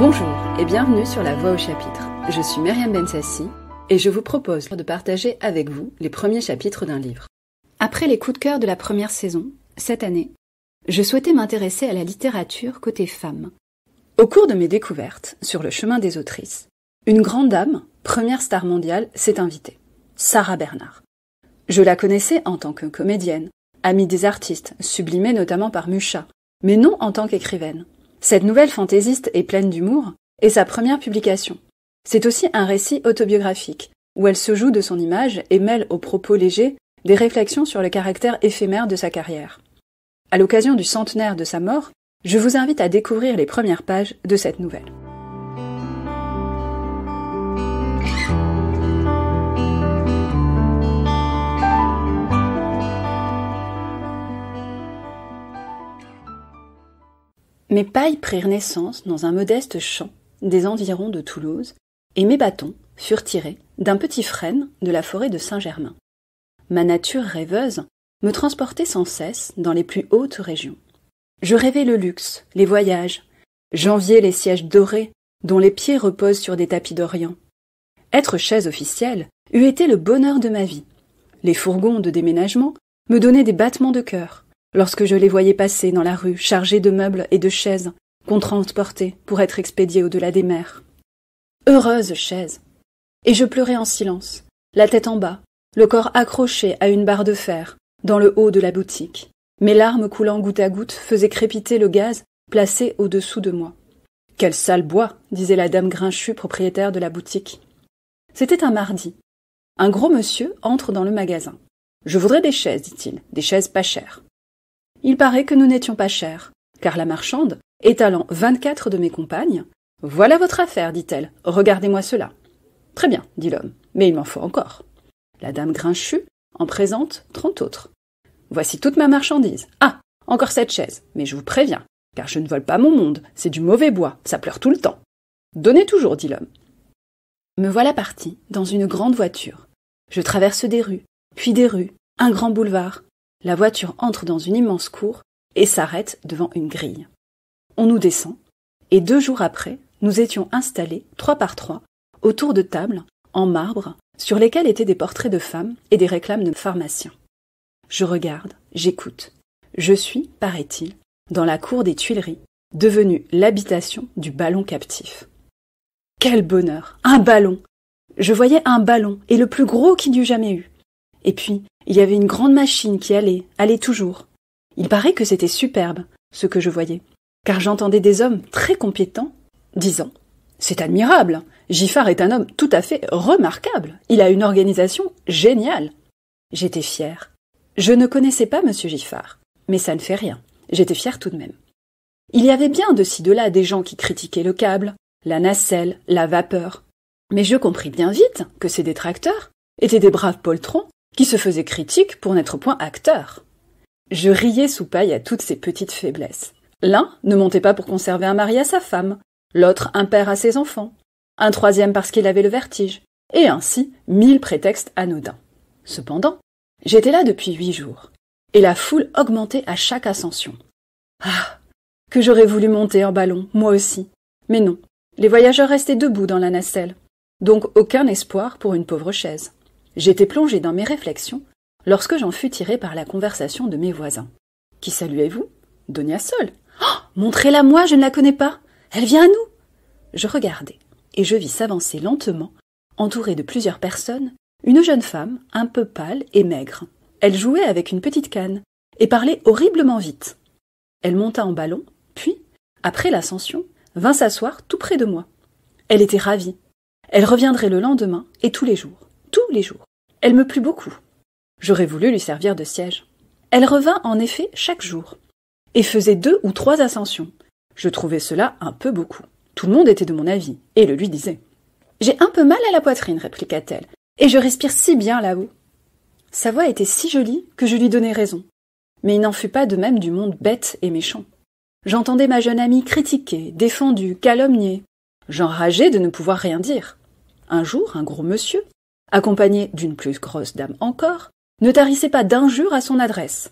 Bonjour et bienvenue sur La Voix au chapitre. Je suis Myriam Bensassi et je vous propose de partager avec vous les premiers chapitres d'un livre. Après les coups de cœur de la première saison, cette année, je souhaitais m'intéresser à la littérature côté femme. Au cours de mes découvertes sur le chemin des autrices, une grande dame, première star mondiale, s'est invitée, Sarah Bernard. Je la connaissais en tant que comédienne, amie des artistes, sublimée notamment par Mucha, mais non en tant qu'écrivaine. Cette nouvelle fantaisiste est pleine d'humour et sa première publication. C'est aussi un récit autobiographique, où elle se joue de son image et mêle aux propos légers des réflexions sur le caractère éphémère de sa carrière. À l'occasion du centenaire de sa mort, je vous invite à découvrir les premières pages de cette nouvelle. Mes pailles prirent naissance dans un modeste champ des environs de Toulouse, et mes bâtons furent tirés d'un petit frêne de la forêt de Saint-Germain. Ma nature rêveuse me transportait sans cesse dans les plus hautes régions. Je rêvais le luxe, les voyages, j'enviais les sièges dorés dont les pieds reposent sur des tapis d'Orient. Être chaise officielle eût été le bonheur de ma vie. Les fourgons de déménagement me donnaient des battements de cœur lorsque je les voyais passer dans la rue, chargés de meubles et de chaises, qu'on transportait pour être expédiés au-delà des mers. Heureuse chaises, Et je pleurais en silence, la tête en bas, le corps accroché à une barre de fer, dans le haut de la boutique. Mes larmes coulant goutte à goutte faisaient crépiter le gaz placé au-dessous de moi. Quel sale bois disait la dame grinchue propriétaire de la boutique. C'était un mardi. Un gros monsieur entre dans le magasin. Je voudrais des chaises, dit-il, des chaises pas chères il paraît que nous n'étions pas chers, car la marchande, étalant vingt-quatre de mes compagnes, Voilà votre affaire, dit-elle, regardez-moi cela. Très bien, dit l'homme, mais il m'en faut encore. La dame grinchue en présente trente autres. Voici toute ma marchandise. Ah, encore cette chaise, mais je vous préviens, car je ne vole pas mon monde, c'est du mauvais bois, ça pleure tout le temps. Donnez toujours, dit l'homme. Me voilà parti dans une grande voiture. Je traverse des rues, puis des rues, un grand boulevard, la voiture entre dans une immense cour et s'arrête devant une grille. On nous descend, et deux jours après, nous étions installés, trois par trois, autour de tables, en marbre, sur lesquelles étaient des portraits de femmes et des réclames de pharmaciens. Je regarde, j'écoute. Je suis, paraît-il, dans la cour des Tuileries, devenue l'habitation du ballon captif. Quel bonheur Un ballon Je voyais un ballon, et le plus gros qu'il y eût jamais eu. Et puis, il y avait une grande machine qui allait, allait toujours. Il paraît que c'était superbe, ce que je voyais, car j'entendais des hommes très compétents disant C'est admirable Giffard est un homme tout à fait remarquable Il a une organisation géniale J'étais fière. Je ne connaissais pas M. Giffard, mais ça ne fait rien. J'étais fière tout de même. Il y avait bien de ci de là des gens qui critiquaient le câble, la nacelle, la vapeur. Mais je compris bien vite que ces détracteurs étaient des braves poltrons qui se faisait critique pour n'être point acteur. Je riais sous paille à toutes ces petites faiblesses. L'un ne montait pas pour conserver un mari à sa femme, l'autre un père à ses enfants, un troisième parce qu'il avait le vertige, et ainsi mille prétextes anodins. Cependant, j'étais là depuis huit jours, et la foule augmentait à chaque ascension. Ah Que j'aurais voulu monter en ballon, moi aussi. Mais non, les voyageurs restaient debout dans la nacelle, donc aucun espoir pour une pauvre chaise. J'étais plongé dans mes réflexions lorsque j'en fus tiré par la conversation de mes voisins. Qui saluez-vous Donia Sol. Oh, montrez-la moi, je ne la connais pas. Elle vient à nous. Je regardai, et je vis s'avancer lentement, entourée de plusieurs personnes, une jeune femme, un peu pâle et maigre. Elle jouait avec une petite canne, et parlait horriblement vite. Elle monta en ballon, puis, après l'ascension, vint s'asseoir tout près de moi. Elle était ravie. Elle reviendrait le lendemain et tous les jours, tous les jours. Elle me plut beaucoup. J'aurais voulu lui servir de siège. Elle revint en effet chaque jour et faisait deux ou trois ascensions. Je trouvais cela un peu beaucoup. Tout le monde était de mon avis et le lui disait. J'ai un peu mal à la poitrine, répliqua-t-elle, et je respire si bien là-haut. Sa voix était si jolie que je lui donnais raison. Mais il n'en fut pas de même du monde bête et méchant. J'entendais ma jeune amie critiquée, défendue, calomniée. J'enrageais de ne pouvoir rien dire. Un jour, un gros monsieur, accompagnée d'une plus grosse dame encore, ne tarissait pas d'injures à son adresse.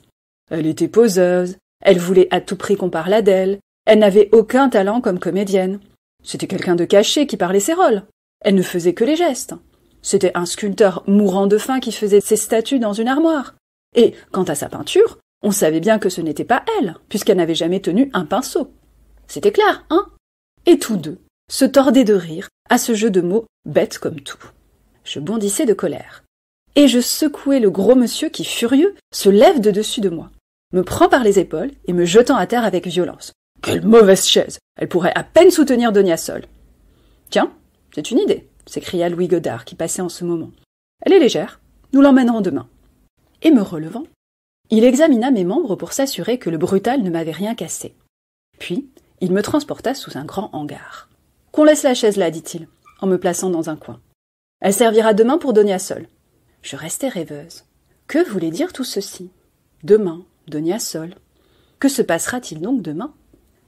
Elle était poseuse, elle voulait à tout prix qu'on parlât d'elle, elle n'avait aucun talent comme comédienne. C'était quelqu'un de caché qui parlait ses rôles. Elle ne faisait que les gestes. C'était un sculpteur mourant de faim qui faisait ses statues dans une armoire. Et quant à sa peinture, on savait bien que ce n'était pas elle, puisqu'elle n'avait jamais tenu un pinceau. C'était clair, hein Et tous deux se tordaient de rire à ce jeu de mots bête comme tout. Je bondissais de colère. Et je secouais le gros monsieur qui, furieux, se lève de dessus de moi, me prend par les épaules et me jetant à terre avec violence. Quelle mauvaise chaise Elle pourrait à peine soutenir Donia Sol !»« Tiens, c'est une idée, s'écria Louis Godard qui passait en ce moment. Elle est légère, nous l'emmènerons demain. Et me relevant, il examina mes membres pour s'assurer que le brutal ne m'avait rien cassé. Puis, il me transporta sous un grand hangar. Qu'on laisse la chaise là, dit-il, en me plaçant dans un coin. Elle servira demain pour Donia Sol. Je restais rêveuse. Que voulait dire tout ceci Demain, Donia Sol. Que se passera-t-il donc demain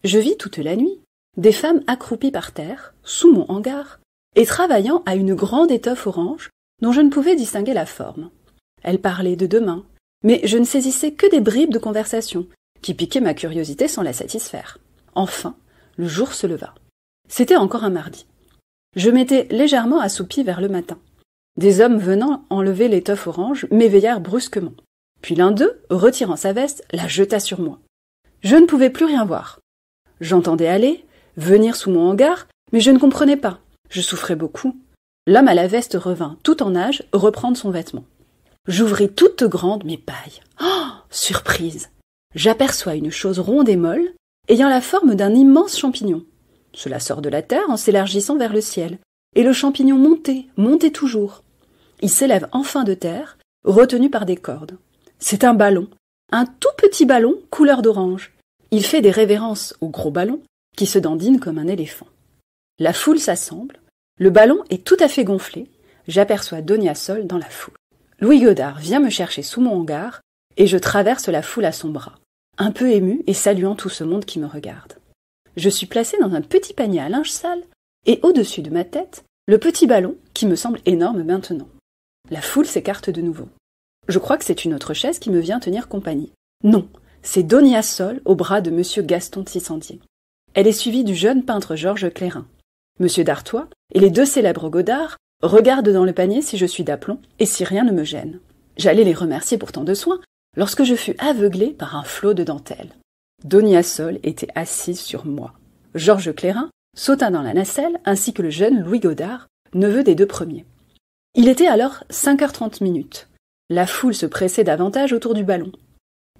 Je vis toute la nuit des femmes accroupies par terre, sous mon hangar, et travaillant à une grande étoffe orange dont je ne pouvais distinguer la forme. Elles parlaient de demain, mais je ne saisissais que des bribes de conversation, qui piquaient ma curiosité sans la satisfaire. Enfin, le jour se leva. C'était encore un mardi. Je m'étais légèrement assoupi vers le matin. Des hommes venant enlever l'étoffe orange m'éveillèrent brusquement. Puis l'un d'eux, retirant sa veste, la jeta sur moi. Je ne pouvais plus rien voir. J'entendais aller, venir sous mon hangar, mais je ne comprenais pas. Je souffrais beaucoup. L'homme à la veste revint, tout en âge, reprendre son vêtement. J'ouvris toute grande mes pailles. Oh Surprise J'aperçois une chose ronde et molle, ayant la forme d'un immense champignon. Cela sort de la terre en s'élargissant vers le ciel, et le champignon montait, montait toujours. Il s'élève enfin de terre, retenu par des cordes. C'est un ballon, un tout petit ballon couleur d'orange. Il fait des révérences au gros ballon, qui se dandine comme un éléphant. La foule s'assemble, le ballon est tout à fait gonflé, j'aperçois Donia Sol dans la foule. Louis Godard vient me chercher sous mon hangar, et je traverse la foule à son bras, un peu ému et saluant tout ce monde qui me regarde je suis placée dans un petit panier à linge sale, et au-dessus de ma tête, le petit ballon qui me semble énorme maintenant. La foule s'écarte de nouveau. Je crois que c'est une autre chaise qui me vient tenir compagnie. Non, c'est Donia Sol au bras de M. Gaston Tissandier. Elle est suivie du jeune peintre Georges Clérin. M. d'Artois et les deux célèbres Godard regardent dans le panier si je suis d'aplomb et si rien ne me gêne. J'allais les remercier pour tant de soins lorsque je fus aveuglé par un flot de dentelles. Sol était assise sur moi. Georges Clairin sauta dans la nacelle, ainsi que le jeune Louis Godard, neveu des deux premiers. Il était alors cinq heures trente minutes. La foule se pressait davantage autour du ballon.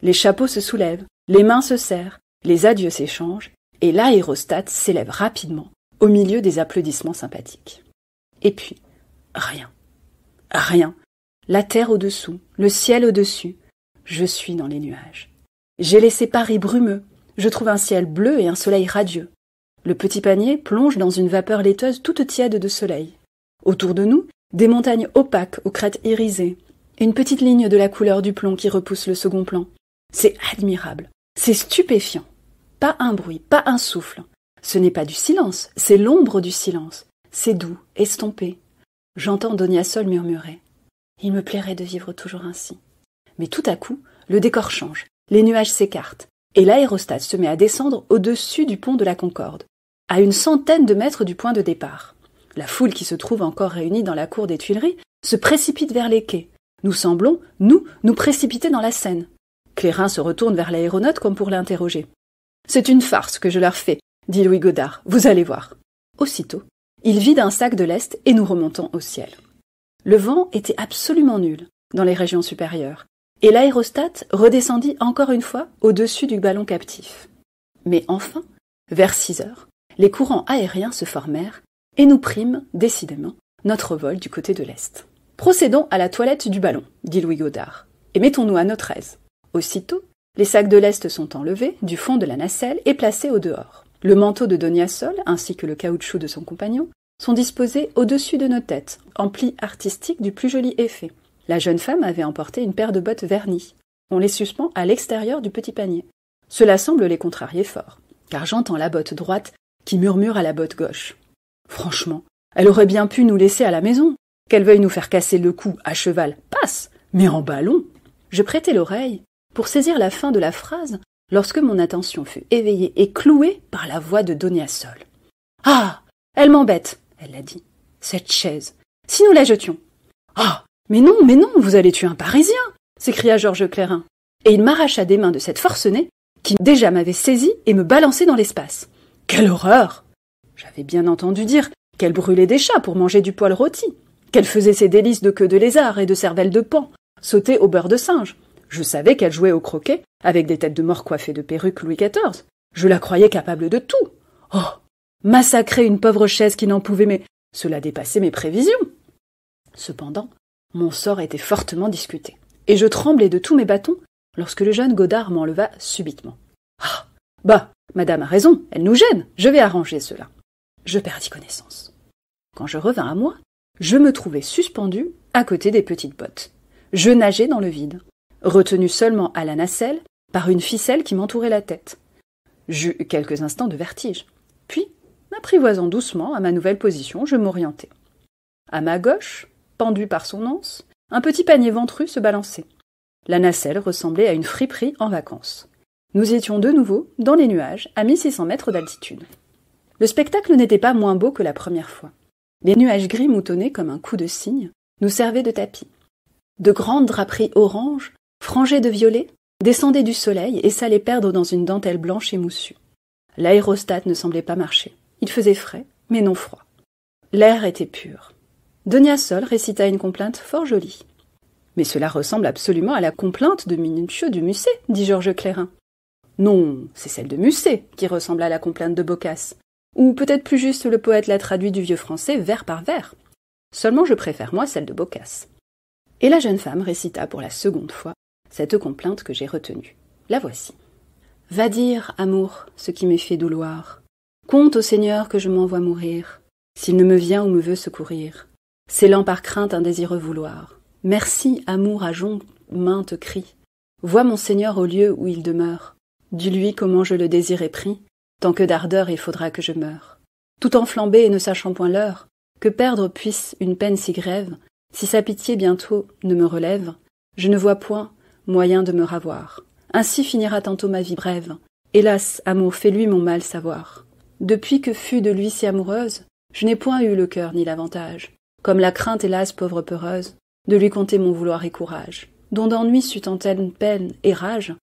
Les chapeaux se soulèvent, les mains se serrent, les adieux s'échangent, et l'aérostat s'élève rapidement, au milieu des applaudissements sympathiques. Et puis, rien. Rien. La terre au-dessous, le ciel au-dessus. Je suis dans les nuages. J'ai laissé Paris brumeux. Je trouve un ciel bleu et un soleil radieux. Le petit panier plonge dans une vapeur laiteuse toute tiède de soleil. Autour de nous, des montagnes opaques aux crêtes irisées. Une petite ligne de la couleur du plomb qui repousse le second plan. C'est admirable. C'est stupéfiant. Pas un bruit, pas un souffle. Ce n'est pas du silence, c'est l'ombre du silence. C'est doux, estompé. J'entends Donia Sol murmurer. Il me plairait de vivre toujours ainsi. Mais tout à coup, le décor change les nuages s'écartent, et l'aérostat se met à descendre au-dessus du pont de la Concorde, à une centaine de mètres du point de départ. La foule qui se trouve encore réunie dans la cour des Tuileries se précipite vers les quais. Nous semblons, nous, nous précipiter dans la Seine. Clairin se retourne vers l'aéronaute comme pour l'interroger. C'est une farce que je leur fais, dit Louis Godard. Vous allez voir. Aussitôt, il vide un sac de l'Est et nous remontons au ciel. Le vent était absolument nul dans les régions supérieures, et l'aérostat redescendit encore une fois au-dessus du ballon captif. Mais enfin, vers six heures, les courants aériens se formèrent et nous prîmes, décidément, notre vol du côté de l'Est. Procédons à la toilette du ballon, dit Louis Godard, et mettons-nous à notre aise. Aussitôt, les sacs de l'Est sont enlevés du fond de la nacelle et placés au dehors. Le manteau de Donia Sol, ainsi que le caoutchouc de son compagnon, sont disposés au-dessus de nos têtes, en pli artistiques du plus joli effet. La jeune femme avait emporté une paire de bottes vernies. On les suspend à l'extérieur du petit panier. Cela semble les contrarier fort, car j'entends la botte droite qui murmure à la botte gauche. Franchement, elle aurait bien pu nous laisser à la maison. Qu'elle veuille nous faire casser le cou à cheval, passe, mais en ballon. Je prêtai l'oreille pour saisir la fin de la phrase lorsque mon attention fut éveillée et clouée par la voix de Donia Sol. Ah Elle m'embête, elle l'a dit. Cette chaise. Si nous la jetions Ah mais non, mais non, vous allez tuer un Parisien s'écria Georges Clairin. Et il m'arracha des mains de cette forcenée qui déjà m'avait saisi et me balançait dans l'espace. Quelle horreur J'avais bien entendu dire qu'elle brûlait des chats pour manger du poil rôti, qu'elle faisait ses délices de queue de lézard et de cervelle de paon, sautée au beurre de singe. Je savais qu'elle jouait au croquet avec des têtes de mort coiffées de perruques Louis XIV. Je la croyais capable de tout. Oh Massacrer une pauvre chaise qui n'en pouvait mais cela dépassait mes prévisions. Cependant, mon sort était fortement discuté, et je tremblais de tous mes bâtons lorsque le jeune Godard m'enleva subitement. Ah Bah, madame a raison, elle nous gêne, je vais arranger cela. Je perdis connaissance. Quand je revins à moi, je me trouvais suspendu à côté des petites bottes. Je nageais dans le vide, retenu seulement à la nacelle par une ficelle qui m'entourait la tête. J'eus quelques instants de vertige. Puis, m'apprivoisant doucement à ma nouvelle position, je m'orientai. À ma gauche, pendu par son anse, un petit panier ventru se balançait. La nacelle ressemblait à une friperie en vacances. Nous étions de nouveau dans les nuages, à 1600 mètres d'altitude. Le spectacle n'était pas moins beau que la première fois. Les nuages gris moutonnés comme un coup de cygne nous servaient de tapis. De grandes draperies oranges, frangées de violet, descendaient du soleil et s'allaient perdre dans une dentelle blanche et moussue. L'aérostat ne semblait pas marcher. Il faisait frais, mais non froid. L'air était pur. Donia Sol récita une complainte fort jolie. Mais cela ressemble absolument à la complainte de Minuccio du Musset, dit Georges Clairin. « Non, c'est celle de Musset qui ressemble à la complainte de Boccace. Ou peut-être plus juste le poète l'a traduit du vieux français vers par vers. Seulement je préfère moi celle de Boccace. Et la jeune femme récita pour la seconde fois cette complainte que j'ai retenue. La voici. Va dire, amour, ce qui m'est fait douloir. Compte au Seigneur que je m'envoie mourir, s'il ne me vient ou me veut secourir. Scellant par crainte un désireux vouloir. Merci, amour, à jonc mainte cri. Vois mon Seigneur au lieu où il demeure. Dis-lui comment je le désire et pris, tant que d'ardeur il faudra que je meure. Tout enflambé et ne sachant point l'heure, que perdre puisse une peine si grève, si sa pitié bientôt ne me relève, je ne vois point moyen de me ravoir. Ainsi finira tantôt ma vie brève. Hélas, amour, fais-lui mon mal savoir. Depuis que fus de lui si amoureuse, je n'ai point eu le cœur ni l'avantage comme la crainte, hélas, pauvre peureuse, de lui conter mon vouloir et courage, dont d'ennui sut en telle peine et rage,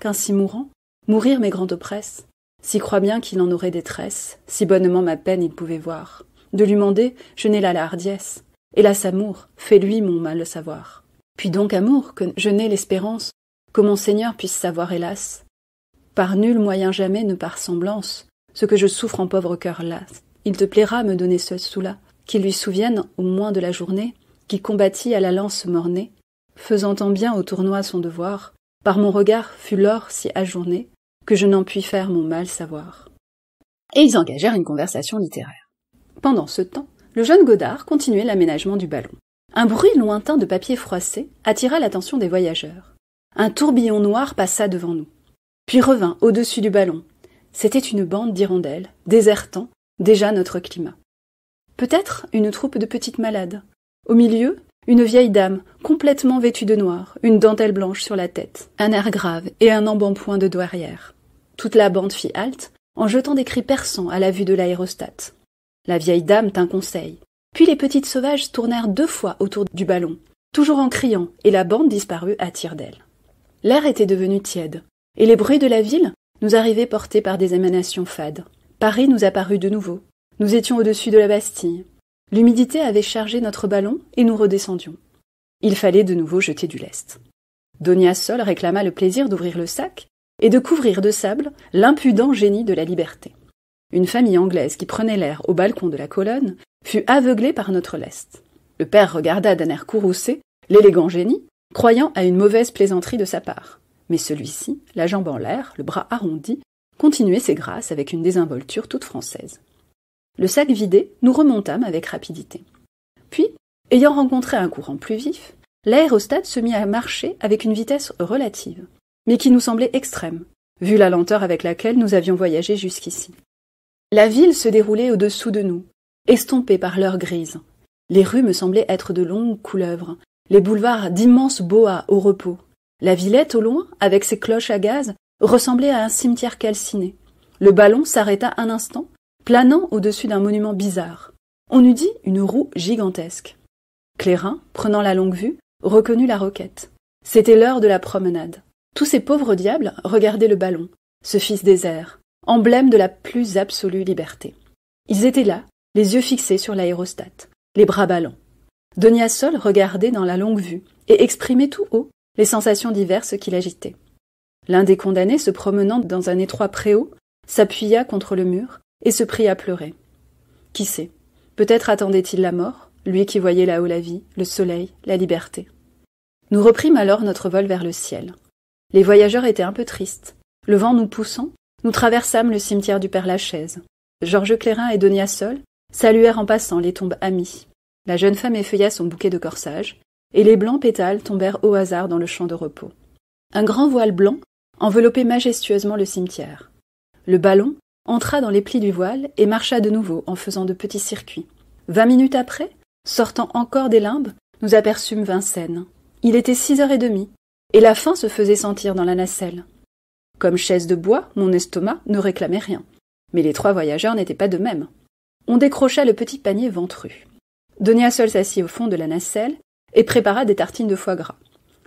qu'ainsi mourant, mourir mes grandes oppresses s'y croit bien qu'il en aurait détresse, si bonnement ma peine il pouvait voir. De lui mander, je n'ai là la hardiesse. Hélas, amour, fais-lui mon mal savoir. Puis donc, amour, que je n'ai l'espérance que mon Seigneur puisse savoir, hélas, par nul moyen jamais ne par semblance, ce que je souffre en pauvre cœur las. Il te plaira me donner ce sou-là, qui lui souviennent au moins de la journée, qui combattit à la lance mornée, faisant en bien au tournoi son devoir, par mon regard fut l'or si ajourné, que je n'en puis faire mon mal savoir. Et ils engagèrent une conversation littéraire. Pendant ce temps, le jeune Godard continuait l'aménagement du ballon. Un bruit lointain de papier froissé attira l'attention des voyageurs. Un tourbillon noir passa devant nous, puis revint au-dessus du ballon. C'était une bande d'hirondelles, désertant déjà notre climat. Peut-être une troupe de petites malades. Au milieu, une vieille dame, complètement vêtue de noir, une dentelle blanche sur la tête, un air grave et un embonpoint de douairière. Toute la bande fit halte, en jetant des cris perçants à la vue de l'aérostat. La vieille dame tint conseil. Puis les petites sauvages tournèrent deux fois autour du ballon, toujours en criant, et la bande disparut à tire d'aile. L'air était devenu tiède, et les bruits de la ville nous arrivaient portés par des émanations fades. Paris nous apparut de nouveau, nous étions au-dessus de la Bastille. L'humidité avait chargé notre ballon et nous redescendions. Il fallait de nouveau jeter du lest. Donia Sol réclama le plaisir d'ouvrir le sac et de couvrir de sable l'impudent génie de la liberté. Une famille anglaise qui prenait l'air au balcon de la colonne fut aveuglée par notre lest. Le père regarda d'un air courroucé l'élégant génie, croyant à une mauvaise plaisanterie de sa part. Mais celui-ci, la jambe en l'air, le bras arrondi, continuait ses grâces avec une désinvolture toute française. Le sac vidé, nous remontâmes avec rapidité. Puis, ayant rencontré un courant plus vif, l'aérostat se mit à marcher avec une vitesse relative, mais qui nous semblait extrême, vu la lenteur avec laquelle nous avions voyagé jusqu'ici. La ville se déroulait au-dessous de nous, estompée par l'heure grise. Les rues me semblaient être de longues couleuvres, les boulevards d'immenses boas au repos. La Villette, au loin, avec ses cloches à gaz, ressemblait à un cimetière calciné. Le ballon s'arrêta un instant planant au-dessus d'un monument bizarre. On eût dit une roue gigantesque. Clérin, prenant la longue vue, reconnut la roquette. C'était l'heure de la promenade. Tous ces pauvres diables regardaient le ballon, ce fils des airs, emblème de la plus absolue liberté. Ils étaient là, les yeux fixés sur l'aérostat, les bras ballants. Donia Sol regardait dans la longue vue et exprimait tout haut les sensations diverses qui l'agitaient. L'un des condamnés, se promenant dans un étroit préau, s'appuya contre le mur et se prit à pleurer. Qui sait Peut-être attendait-il la mort, lui qui voyait là-haut la vie, le soleil, la liberté. Nous reprîmes alors notre vol vers le ciel. Les voyageurs étaient un peu tristes. Le vent nous poussant, nous traversâmes le cimetière du Père-Lachaise. Georges Clérin et Donia Sol saluèrent en passant les tombes amies. La jeune femme effeuilla son bouquet de corsage, et les blancs pétales tombèrent au hasard dans le champ de repos. Un grand voile blanc enveloppait majestueusement le cimetière. Le ballon, entra dans les plis du voile et marcha de nouveau en faisant de petits circuits. Vingt minutes après, sortant encore des limbes, nous aperçûmes Vincennes. Il était six heures et demie, et la faim se faisait sentir dans la nacelle. Comme chaise de bois, mon estomac ne réclamait rien. Mais les trois voyageurs n'étaient pas de même. On décrocha le petit panier ventru. Donia seul s'assit au fond de la nacelle et prépara des tartines de foie gras.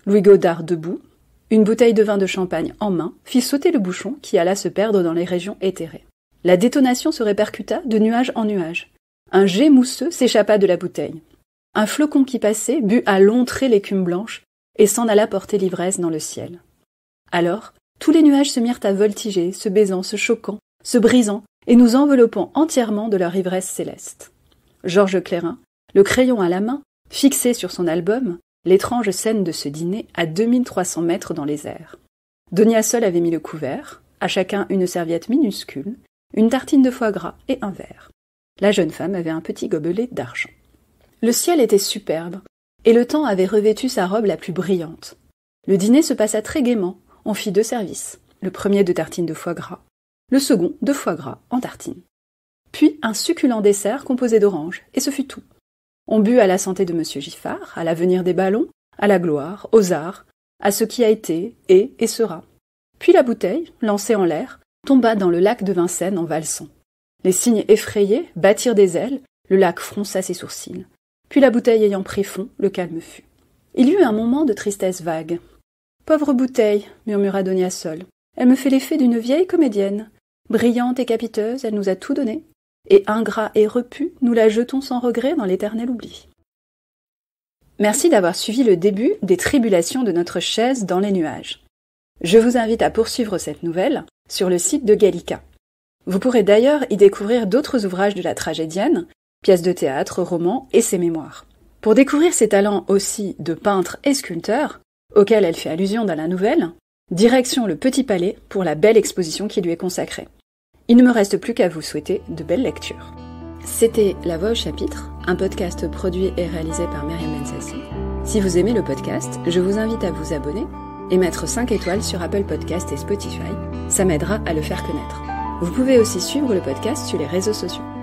Louis Godard debout, une bouteille de vin de champagne en main fit sauter le bouchon qui alla se perdre dans les régions éthérées. La détonation se répercuta de nuage en nuage. Un jet mousseux s'échappa de la bouteille. Un flocon qui passait but à longs l'écume blanche et s'en alla porter l'ivresse dans le ciel. Alors, tous les nuages se mirent à voltiger, se baisant, se choquant, se brisant et nous enveloppant entièrement de leur ivresse céleste. Georges Clérin, le crayon à la main, fixé sur son album, l'étrange scène de ce dîner à 2300 mètres dans les airs. Donia seule avait mis le couvert, à chacun une serviette minuscule, une tartine de foie gras et un verre. La jeune femme avait un petit gobelet d'argent. Le ciel était superbe, et le temps avait revêtu sa robe la plus brillante. Le dîner se passa très gaiement, on fit deux services, le premier de tartines de foie gras, le second de foie gras en tartine. Puis un succulent dessert composé d'oranges, et ce fut tout. On but à la santé de M. Giffard, à l'avenir des ballons, à la gloire, aux arts, à ce qui a été, est et sera. Puis la bouteille, lancée en l'air, tomba dans le lac de Vincennes en valsant. Les cygnes effrayés battirent des ailes, le lac fronça ses sourcils. Puis la bouteille ayant pris fond, le calme fut. Il y eut un moment de tristesse vague. Pauvre bouteille, murmura Donia Sol. Elle me fait l'effet d'une vieille comédienne. Brillante et capiteuse, elle nous a tout donné, et ingrat et repu, nous la jetons sans regret dans l'éternel oubli. Merci d'avoir suivi le début des tribulations de notre chaise dans les nuages. Je vous invite à poursuivre cette nouvelle sur le site de Gallica. Vous pourrez d'ailleurs y découvrir d'autres ouvrages de la tragédienne, pièces de théâtre, romans et ses mémoires. Pour découvrir ses talents aussi de peintre et sculpteur, auxquels elle fait allusion dans la nouvelle, direction le Petit Palais pour la belle exposition qui lui est consacrée. Il ne me reste plus qu'à vous souhaiter de belles lectures. C'était La Voix au chapitre, un podcast produit et réalisé par Myriam mensassi Si vous aimez le podcast, je vous invite à vous abonner et mettre 5 étoiles sur Apple Podcast et Spotify. Ça m'aidera à le faire connaître. Vous pouvez aussi suivre le podcast sur les réseaux sociaux.